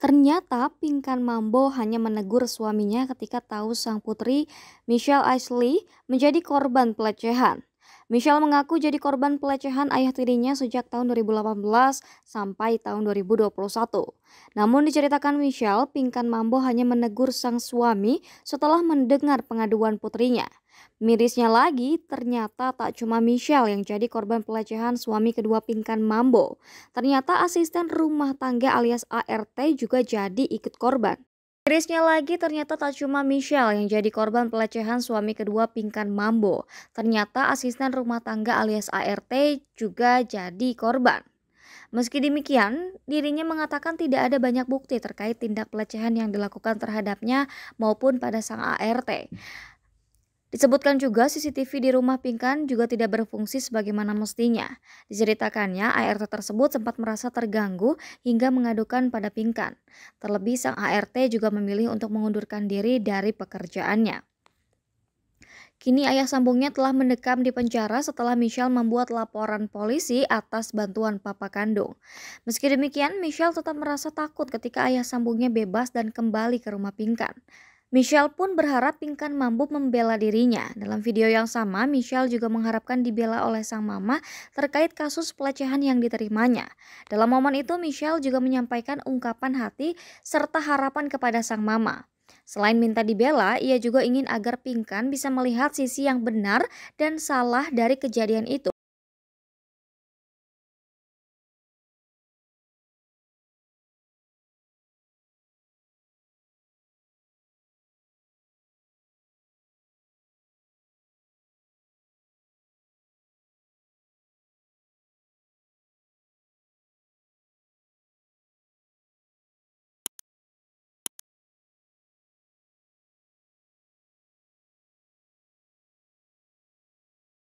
Ternyata Pinkan Mambo hanya menegur suaminya ketika tahu sang putri Michelle Ashley menjadi korban pelecehan. Michelle mengaku jadi korban pelecehan ayah tirinya sejak tahun 2018 sampai tahun 2021. Namun diceritakan Michelle, Pingkan Mambo hanya menegur sang suami setelah mendengar pengaduan putrinya. Mirisnya lagi, ternyata tak cuma Michelle yang jadi korban pelecehan suami kedua Pingkan Mambo. Ternyata asisten rumah tangga alias ART juga jadi ikut korban. Mirisnya lagi ternyata tak cuma Michelle yang jadi korban pelecehan suami kedua Pingkan Mambo. Ternyata asisten rumah tangga alias ART juga jadi korban. Meski demikian, dirinya mengatakan tidak ada banyak bukti terkait tindak pelecehan yang dilakukan terhadapnya maupun pada sang ART. Disebutkan juga CCTV di rumah Pingkan juga tidak berfungsi sebagaimana mestinya. Diceritakannya, ART tersebut sempat merasa terganggu hingga mengadukan pada Pingkan. Terlebih sang ART juga memilih untuk mengundurkan diri dari pekerjaannya. Kini ayah sambungnya telah mendekam di penjara setelah Michelle membuat laporan polisi atas bantuan papa kandung. Meski demikian, Michelle tetap merasa takut ketika ayah sambungnya bebas dan kembali ke rumah Pingkan. Michelle pun berharap Pinkan mampu membela dirinya. Dalam video yang sama, Michelle juga mengharapkan dibela oleh sang mama terkait kasus pelecehan yang diterimanya. Dalam momen itu, Michelle juga menyampaikan ungkapan hati serta harapan kepada sang mama. Selain minta dibela, ia juga ingin agar Pinkan bisa melihat sisi yang benar dan salah dari kejadian itu.